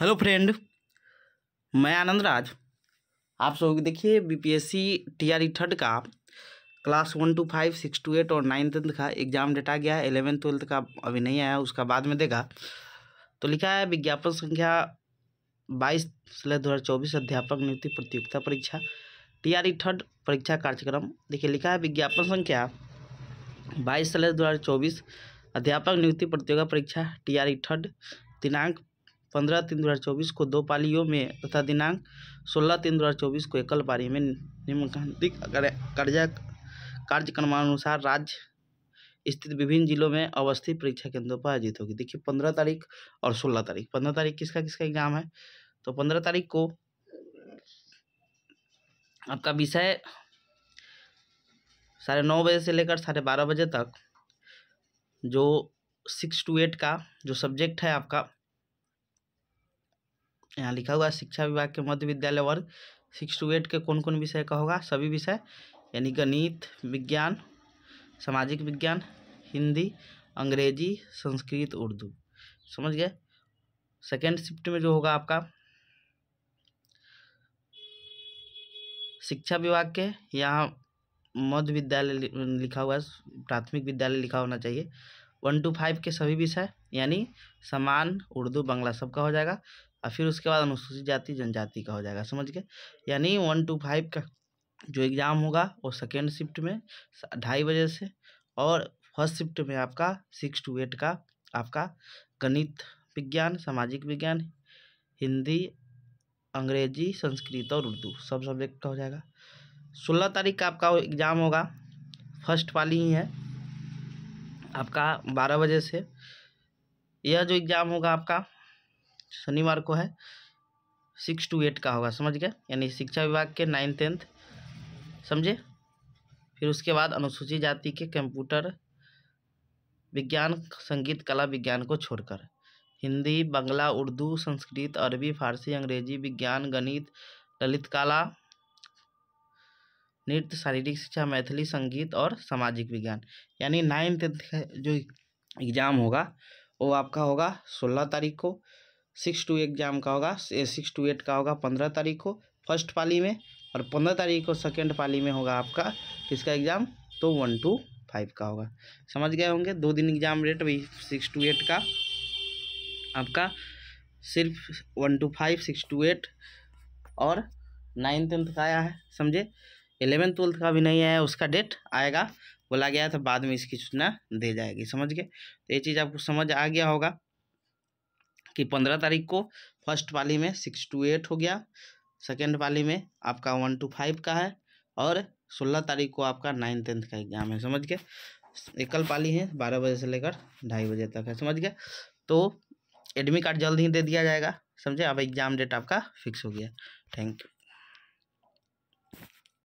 hello friend मैं आनंद राज आप सब देखिए बीपीएससी टीआरई e थर्ड का class one to five six to eight और नाइन टेंथ का एग्ज़ाम डेटा गया है एलेवन ट्वेल्थ का अभी नहीं आया उसका बाद में देगा तो लिखा है विज्ञापन संख्या बाईस स्लैश दो हज़ार चौबीस अध्यापक नियुक्ति प्रतियोगिता परीक्षा टीआरई e थर्ड परीक्षा कार्यक्रम देखिए लिखा है विज्ञापन संख्या बाईस स्लैश दो हज़ार चौबीस अध्यापक नियुक्ति प्रतियोगिता परीक्षा टीआरई e थर्ड दिनांक पंद्रह तीन दो हज़ार चौबीस को दो पालियों में तथा दिनांक सोलह तीन दो हज़ार चौबीस को एकल पारी में निम्नलिखित कार्य कार्यक्रमानुसार राज्य स्थित विभिन्न जिलों में अवस्थित परीक्षा केंद्रों पर आयोजित होगी देखिए पंद्रह तारीख और सोलह तारीख पंद्रह तारीख किसका किसका एग्जाम है तो पंद्रह तारीख को आपका विषय साढ़े नौ बजे से लेकर साढ़े बारह बजे तक जो सिक्स टू एट का जो सब्जेक्ट है आपका यहाँ लिखा हुआ शिक्षा विभाग के मध्य विद्यालय वर्ग सिक्स टू एट के कौन कौन विषय का होगा सभी विषय यानी गणित विज्ञान सामाजिक विज्ञान हिंदी अंग्रेजी संस्कृत उर्दू समझ गए सेकेंड शिफ्ट में जो होगा आपका शिक्षा विभाग के यहाँ मध्य विद्यालय लिखा हुआ है प्राथमिक विद्यालय लिखा होना चाहिए वन टू फाइव के सभी विषय यानी समान उर्दू बांग्ला सबका हो जाएगा और फिर उसके बाद अनुसूचित जाति जनजाति का हो जाएगा समझ गए यानी वन टू फाइव का जो एग्ज़ाम होगा वो सेकेंड शिफ्ट में ढाई बजे से और फर्स्ट शिफ्ट में आपका सिक्स टू एट का आपका गणित विज्ञान सामाजिक विज्ञान हिंदी अंग्रेजी संस्कृत और उर्दू सब सब्जेक्ट का हो जाएगा सोलह तारीख का आपका एग्ज़ाम होगा फर्स्ट वाली ही है आपका बारह बजे से यह जो एग्ज़ाम होगा आपका शनिवार को है सिक्स टू एट का होगा समझ गए यानी शिक्षा विभाग के नाइन टेंथ समझे फिर उसके बाद अनुसूचित जाति के कंप्यूटर विज्ञान संगीत कला विज्ञान को छोड़कर हिंदी बंगला उर्दू संस्कृत अरबी फारसी अंग्रेजी विज्ञान गणित ललित कला नृत्य शारीरिक शिक्षा मैथिली संगीत और सामाजिक विज्ञान यानी नाइन्थ जो एग्ज़ाम होगा वो आपका होगा सोलह तारीख को सिक्स टू एग्जाम का होगा सिक्स टू एट का होगा पंद्रह तारीख को फर्स्ट पाली में और पंद्रह तारीख को सेकेंड पाली में होगा आपका किसका एग्ज़ाम तो वन टू फाइव का होगा समझ गए होंगे दो दिन एग्ज़ाम रेट भी सिक्स टू एट का आपका सिर्फ one to five six to eight और नाइन टेंथ का आया है समझे एलेवेंथ ट्वेल्थ का भी नहीं आया उसका डेट आएगा बोला गया था बाद में इसकी सूचना दे जाएगी समझ गए तो ये चीज़ आपको समझ आ गया होगा कि पंद्रह तारीख को फर्स्ट वाली में सिक्स टू एट हो गया सेकेंड वाली में आपका वन टू फाइव का है और सोलह तारीख को आपका नाइन टेंथ का एग्जाम है समझ गए एकल पाली है बारह बजे से लेकर ढाई बजे तक है समझ गए तो एडमिट कार्ड जल्द ही दे दिया जाएगा समझे अब एग्ज़ाम डेट आपका फिक्स हो गया थैंक यू